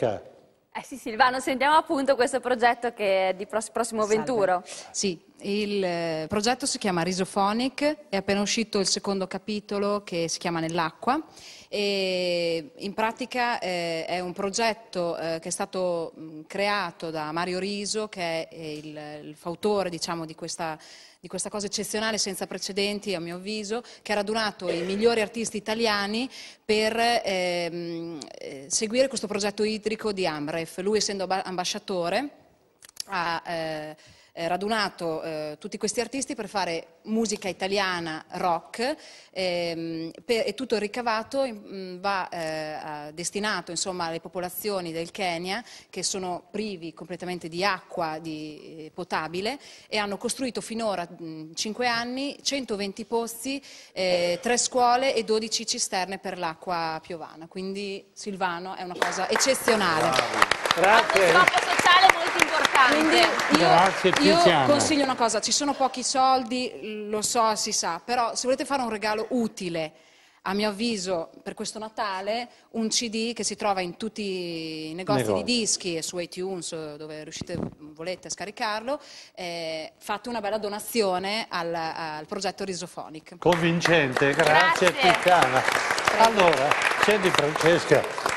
Perché? Eh sì Silvano, sentiamo appunto questo progetto che è di prossimo Salve. Venturo. Sì, il eh, progetto si chiama Risophonic, è appena uscito il secondo capitolo che si chiama Nell'acqua e in pratica eh, è un progetto eh, che è stato mm, creato da Mario Riso che è il, il fautore diciamo, di questa di questa cosa eccezionale senza precedenti a mio avviso, che ha radunato i migliori artisti italiani per ehm, seguire questo progetto idrico di Amref. Lui essendo ambasciatore ha eh, radunato eh, tutti questi artisti per fare musica italiana rock ehm, per, e tutto il ricavato mh, mm, va eh, destinato insomma, alle popolazioni del Kenya che sono privi completamente di acqua di, eh, potabile e hanno costruito finora mm, in 5 anni 120 pozzi, 3 scuole e 12 cisterne per l'acqua piovana. Quindi Silvano è una cosa eccezionale. Bravo. Grazie importante. Quindi io, Grazie, io consiglio una cosa, ci sono pochi soldi, lo so, si sa, però se volete fare un regalo utile, a mio avviso, per questo Natale, un CD che si trova in tutti i negozi Negozio. di dischi e su iTunes, dove riuscite, volete a scaricarlo, eh, fate una bella donazione al, al progetto Risophonic. Convincente, grazie, grazie. Tiziana. Allora, senti Francesca.